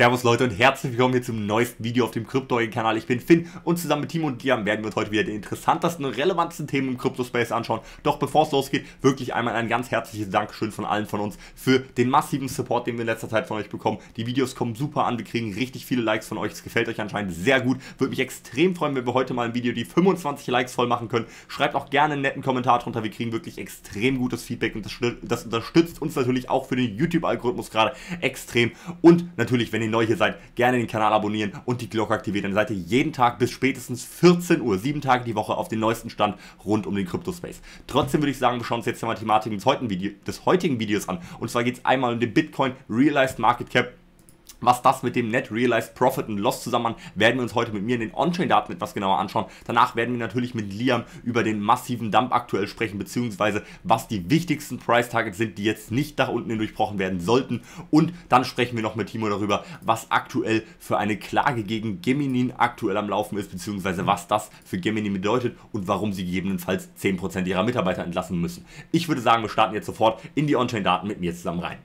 Servus Leute und herzlich willkommen hier zum neuesten Video auf dem Kryptoin-Kanal. Ich bin Finn und zusammen mit Timo und Diam werden wir uns heute wieder die interessantesten und relevantesten Themen im Crypto-Space anschauen. Doch bevor es losgeht, wirklich einmal ein ganz herzliches Dankeschön von allen von uns für den massiven Support, den wir in letzter Zeit von euch bekommen. Die Videos kommen super an, wir kriegen richtig viele Likes von euch. Es gefällt euch anscheinend sehr gut. Würde mich extrem freuen, wenn wir heute mal ein Video die 25 Likes voll machen können. Schreibt auch gerne einen netten Kommentar drunter. Wir kriegen wirklich extrem gutes Feedback und das, das unterstützt uns natürlich auch für den YouTube-Algorithmus gerade extrem. Und natürlich, wenn ihr ihr neu hier seid, gerne den Kanal abonnieren und die Glocke aktivieren. Dann seid ihr jeden Tag bis spätestens 14 Uhr, sieben Tage die Woche auf den neuesten Stand rund um den Kryptospace. Trotzdem würde ich sagen, wir schauen uns jetzt mal die Thematik des heutigen Videos an. Und zwar geht es einmal um den Bitcoin Realized Market Cap was das mit dem Net Realized Profit and Loss zusammenhängt, werden wir uns heute mit mir in den On-Chain-Daten etwas genauer anschauen. Danach werden wir natürlich mit Liam über den massiven Dump aktuell sprechen, beziehungsweise was die wichtigsten Price-Targets sind, die jetzt nicht nach unten durchbrochen werden sollten. Und dann sprechen wir noch mit Timo darüber, was aktuell für eine Klage gegen Geminin aktuell am Laufen ist, beziehungsweise was das für Geminin bedeutet und warum sie gegebenenfalls 10% ihrer Mitarbeiter entlassen müssen. Ich würde sagen, wir starten jetzt sofort in die On-Chain-Daten mit mir zusammen rein.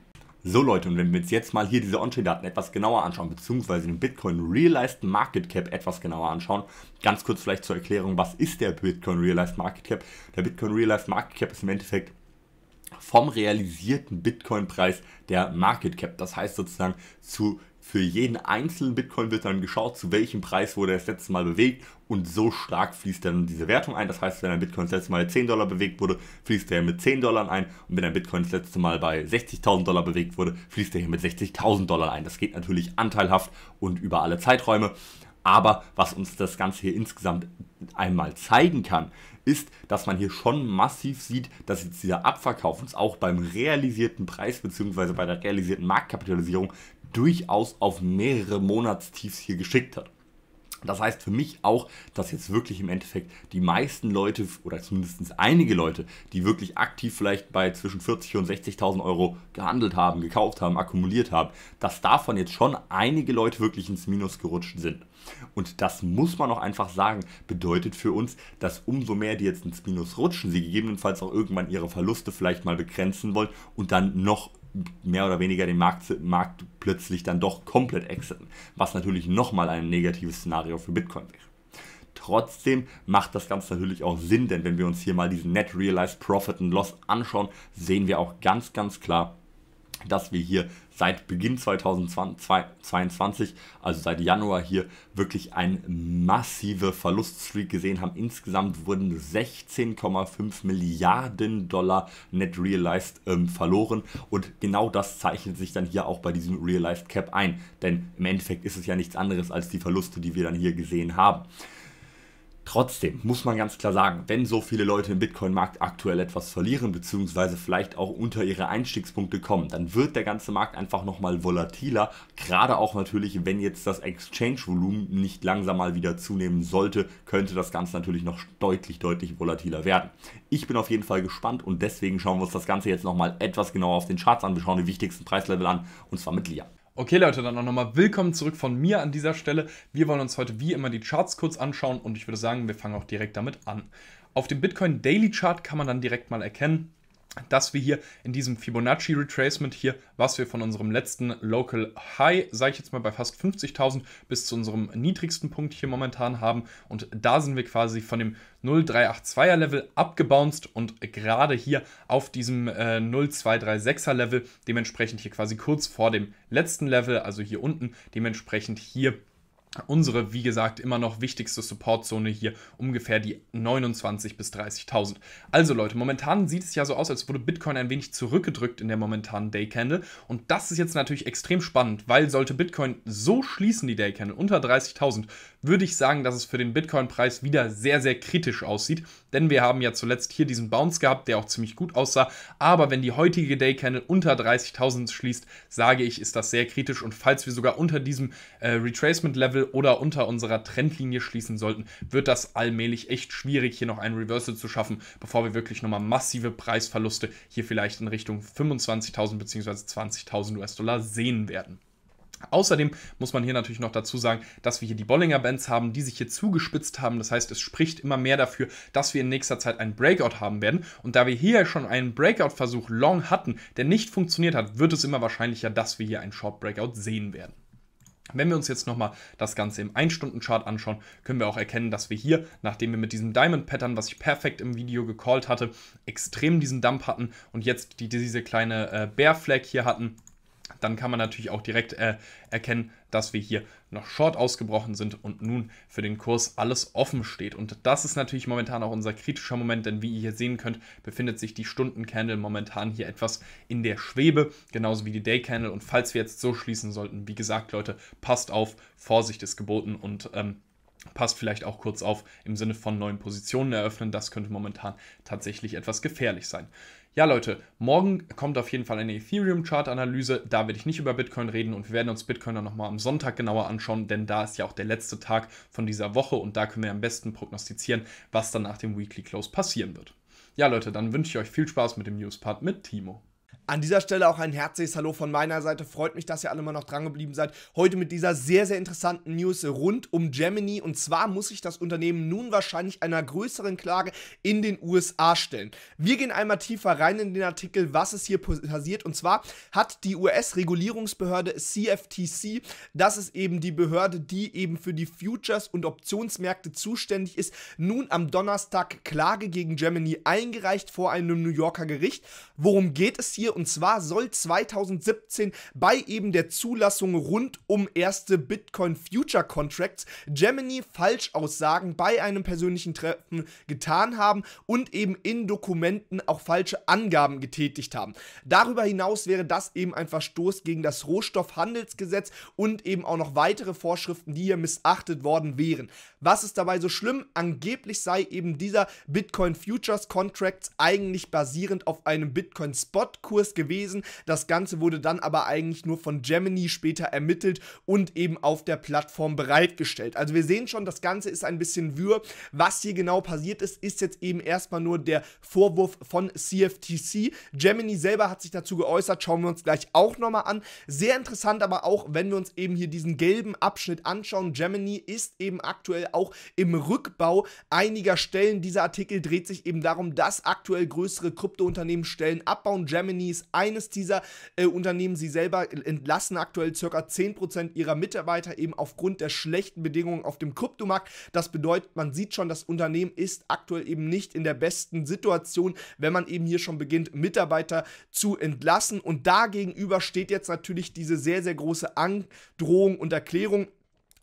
So Leute, und wenn wir uns jetzt mal hier diese On-Chain-Daten etwas genauer anschauen, beziehungsweise den Bitcoin Realized Market Cap etwas genauer anschauen, ganz kurz vielleicht zur Erklärung, was ist der Bitcoin Realized Market Cap? Der Bitcoin Realized Market Cap ist im Endeffekt vom realisierten Bitcoin-Preis der Market Cap. Das heißt sozusagen zu für jeden einzelnen Bitcoin wird dann geschaut, zu welchem Preis wurde er das letzte Mal bewegt und so stark fließt dann diese Wertung ein. Das heißt, wenn ein Bitcoin das letzte Mal 10 Dollar bewegt wurde, fließt er mit 10 Dollar ein und wenn ein Bitcoin das letzte Mal bei 60.000 Dollar bewegt wurde, fließt er hier mit 60.000 Dollar ein. Das geht natürlich anteilhaft und über alle Zeiträume. Aber was uns das Ganze hier insgesamt einmal zeigen kann, ist, dass man hier schon massiv sieht, dass jetzt dieser Abverkauf uns auch beim realisierten Preis bzw. bei der realisierten Marktkapitalisierung durchaus auf mehrere Monatstiefs hier geschickt hat. Das heißt für mich auch, dass jetzt wirklich im Endeffekt die meisten Leute oder zumindest einige Leute, die wirklich aktiv vielleicht bei zwischen 40.000 und 60.000 Euro gehandelt haben, gekauft haben, akkumuliert haben, dass davon jetzt schon einige Leute wirklich ins Minus gerutscht sind. Und das muss man auch einfach sagen, bedeutet für uns, dass umso mehr die jetzt ins Minus rutschen, sie gegebenenfalls auch irgendwann ihre Verluste vielleicht mal begrenzen wollen und dann noch mehr oder weniger den Markt, Markt plötzlich dann doch komplett exiten, was natürlich nochmal ein negatives Szenario für Bitcoin wäre. Trotzdem macht das Ganze natürlich auch Sinn, denn wenn wir uns hier mal diesen Net Realized Profit and Loss anschauen, sehen wir auch ganz, ganz klar, dass wir hier seit Beginn 2022, also seit Januar hier wirklich eine massive Verluststreak gesehen haben. Insgesamt wurden 16,5 Milliarden Dollar Net Realized ähm, verloren und genau das zeichnet sich dann hier auch bei diesem Realized Cap ein, denn im Endeffekt ist es ja nichts anderes als die Verluste, die wir dann hier gesehen haben. Trotzdem muss man ganz klar sagen, wenn so viele Leute im Bitcoin-Markt aktuell etwas verlieren bzw. vielleicht auch unter ihre Einstiegspunkte kommen, dann wird der ganze Markt einfach nochmal volatiler, gerade auch natürlich, wenn jetzt das Exchange-Volumen nicht langsam mal wieder zunehmen sollte, könnte das Ganze natürlich noch deutlich, deutlich volatiler werden. Ich bin auf jeden Fall gespannt und deswegen schauen wir uns das Ganze jetzt nochmal etwas genauer auf den Charts an. Wir schauen die wichtigsten Preislevel an und zwar mit Lia. Okay Leute, dann auch nochmal willkommen zurück von mir an dieser Stelle. Wir wollen uns heute wie immer die Charts kurz anschauen und ich würde sagen, wir fangen auch direkt damit an. Auf dem Bitcoin Daily Chart kann man dann direkt mal erkennen, dass wir hier in diesem Fibonacci Retracement hier, was wir von unserem letzten Local High, sage ich jetzt mal bei fast 50.000 bis zu unserem niedrigsten Punkt hier momentan haben und da sind wir quasi von dem 0382er Level abgebounced und gerade hier auf diesem äh, 0236er Level, dementsprechend hier quasi kurz vor dem letzten Level, also hier unten, dementsprechend hier unsere, wie gesagt, immer noch wichtigste Supportzone hier ungefähr die 29.000 bis 30.000. Also Leute, momentan sieht es ja so aus, als wurde Bitcoin ein wenig zurückgedrückt in der momentanen Day Candle und das ist jetzt natürlich extrem spannend, weil sollte Bitcoin so schließen die Day Candle unter 30.000, würde ich sagen, dass es für den Bitcoin Preis wieder sehr sehr kritisch aussieht denn wir haben ja zuletzt hier diesen Bounce gehabt, der auch ziemlich gut aussah. Aber wenn die heutige Day Candle unter 30.000 schließt, sage ich, ist das sehr kritisch. Und falls wir sogar unter diesem äh, Retracement-Level oder unter unserer Trendlinie schließen sollten, wird das allmählich echt schwierig, hier noch einen Reversal zu schaffen, bevor wir wirklich nochmal massive Preisverluste hier vielleicht in Richtung 25.000 bzw. 20.000 US-Dollar sehen werden. Außerdem muss man hier natürlich noch dazu sagen, dass wir hier die Bollinger Bands haben, die sich hier zugespitzt haben. Das heißt, es spricht immer mehr dafür, dass wir in nächster Zeit einen Breakout haben werden. Und da wir hier schon einen Breakout-Versuch long hatten, der nicht funktioniert hat, wird es immer wahrscheinlicher, dass wir hier einen Short Breakout sehen werden. Wenn wir uns jetzt nochmal das Ganze im 1-Stunden-Chart anschauen, können wir auch erkennen, dass wir hier, nachdem wir mit diesem Diamond-Pattern, was ich perfekt im Video gecallt hatte, extrem diesen Dump hatten und jetzt die, diese kleine äh, Bear-Flag hier hatten, dann kann man natürlich auch direkt äh, erkennen, dass wir hier noch short ausgebrochen sind und nun für den Kurs alles offen steht. Und das ist natürlich momentan auch unser kritischer Moment, denn wie ihr hier sehen könnt, befindet sich die Stundencandle momentan hier etwas in der Schwebe, genauso wie die Daycandle. Und falls wir jetzt so schließen sollten, wie gesagt, Leute, passt auf, Vorsicht ist geboten und ähm, passt vielleicht auch kurz auf im Sinne von neuen Positionen eröffnen. Das könnte momentan tatsächlich etwas gefährlich sein. Ja, Leute, morgen kommt auf jeden Fall eine Ethereum-Chart-Analyse. Da werde ich nicht über Bitcoin reden und wir werden uns Bitcoin dann nochmal am Sonntag genauer anschauen, denn da ist ja auch der letzte Tag von dieser Woche und da können wir am besten prognostizieren, was dann nach dem Weekly Close passieren wird. Ja, Leute, dann wünsche ich euch viel Spaß mit dem News-Part mit Timo. An dieser Stelle auch ein herzliches Hallo von meiner Seite. Freut mich, dass ihr alle mal noch dran geblieben seid. Heute mit dieser sehr, sehr interessanten News rund um Gemini. Und zwar muss sich das Unternehmen nun wahrscheinlich einer größeren Klage in den USA stellen. Wir gehen einmal tiefer rein in den Artikel, was es hier passiert. Und zwar hat die US-Regulierungsbehörde CFTC, das ist eben die Behörde, die eben für die Futures- und Optionsmärkte zuständig ist, nun am Donnerstag Klage gegen Gemini eingereicht vor einem New Yorker Gericht. Worum geht es hier? Und zwar soll 2017 bei eben der Zulassung rund um erste Bitcoin Future Contracts Gemini Falschaussagen bei einem persönlichen Treffen getan haben und eben in Dokumenten auch falsche Angaben getätigt haben. Darüber hinaus wäre das eben ein Verstoß gegen das Rohstoffhandelsgesetz und eben auch noch weitere Vorschriften, die hier missachtet worden wären. Was ist dabei so schlimm? Angeblich sei eben dieser Bitcoin Futures Contracts eigentlich basierend auf einem Bitcoin Spot Kurs Kurs gewesen. Das Ganze wurde dann aber eigentlich nur von Gemini später ermittelt und eben auf der Plattform bereitgestellt. Also wir sehen schon, das Ganze ist ein bisschen wirr. Was hier genau passiert ist, ist jetzt eben erstmal nur der Vorwurf von CFTC. Gemini selber hat sich dazu geäußert, schauen wir uns gleich auch nochmal an. Sehr interessant aber auch, wenn wir uns eben hier diesen gelben Abschnitt anschauen. Gemini ist eben aktuell auch im Rückbau einiger Stellen. Dieser Artikel dreht sich eben darum, dass aktuell größere Kryptounternehmen Stellen abbauen. Gemini ist eines dieser äh, Unternehmen. Sie selber äh, entlassen aktuell ca. 10% ihrer Mitarbeiter eben aufgrund der schlechten Bedingungen auf dem Kryptomarkt. Das bedeutet, man sieht schon, das Unternehmen ist aktuell eben nicht in der besten Situation, wenn man eben hier schon beginnt, Mitarbeiter zu entlassen. Und dagegenüber steht jetzt natürlich diese sehr, sehr große Androhung und Erklärung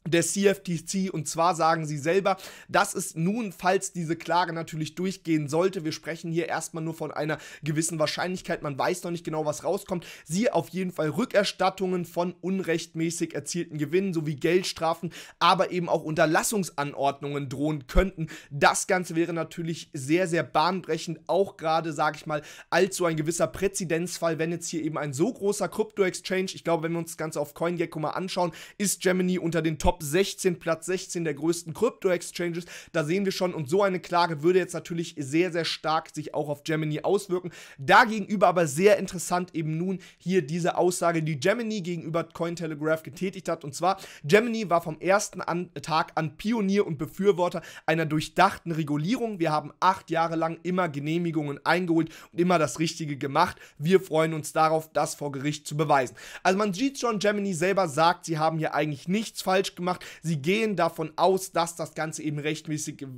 der CFTC und zwar sagen sie selber, dass es nun, falls diese Klage natürlich durchgehen sollte, wir sprechen hier erstmal nur von einer gewissen Wahrscheinlichkeit, man weiß noch nicht genau, was rauskommt, sie auf jeden Fall Rückerstattungen von unrechtmäßig erzielten Gewinnen sowie Geldstrafen, aber eben auch Unterlassungsanordnungen drohen könnten. Das Ganze wäre natürlich sehr, sehr bahnbrechend, auch gerade, sage ich mal, als so ein gewisser Präzedenzfall, wenn jetzt hier eben ein so großer Krypto-Exchange, ich glaube, wenn wir uns das Ganze auf CoinGecko mal anschauen, ist Gemini unter den Top Top 16, Platz 16 der größten Krypto-Exchanges. Da sehen wir schon, und so eine Klage würde jetzt natürlich sehr, sehr stark sich auch auf Gemini auswirken. Dagegenüber aber sehr interessant eben nun hier diese Aussage, die Gemini gegenüber Cointelegraph getätigt hat. Und zwar, Gemini war vom ersten an Tag an Pionier und Befürworter einer durchdachten Regulierung. Wir haben acht Jahre lang immer Genehmigungen eingeholt und immer das Richtige gemacht. Wir freuen uns darauf, das vor Gericht zu beweisen. Also man sieht schon, Gemini selber sagt, sie haben hier eigentlich nichts falsch gemacht gemacht. Sie gehen davon aus, dass das Ganze eben rechtmäßig ge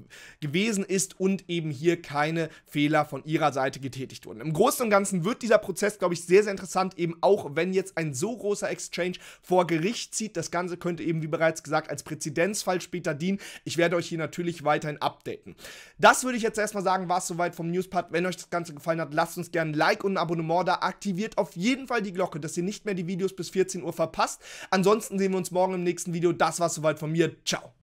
gewesen ist und eben hier keine Fehler von ihrer Seite getätigt wurden. Im Großen und Ganzen wird dieser Prozess, glaube ich, sehr, sehr interessant, eben auch wenn jetzt ein so großer Exchange vor Gericht zieht. Das Ganze könnte eben, wie bereits gesagt, als Präzedenzfall später dienen. Ich werde euch hier natürlich weiterhin updaten. Das würde ich jetzt erstmal sagen, war es soweit vom Newspart. Wenn euch das Ganze gefallen hat, lasst uns gerne ein Like und ein Abonnement da. Aktiviert auf jeden Fall die Glocke, dass ihr nicht mehr die Videos bis 14 Uhr verpasst. Ansonsten sehen wir uns morgen im nächsten Video. Das das war's soweit von mir. Ciao.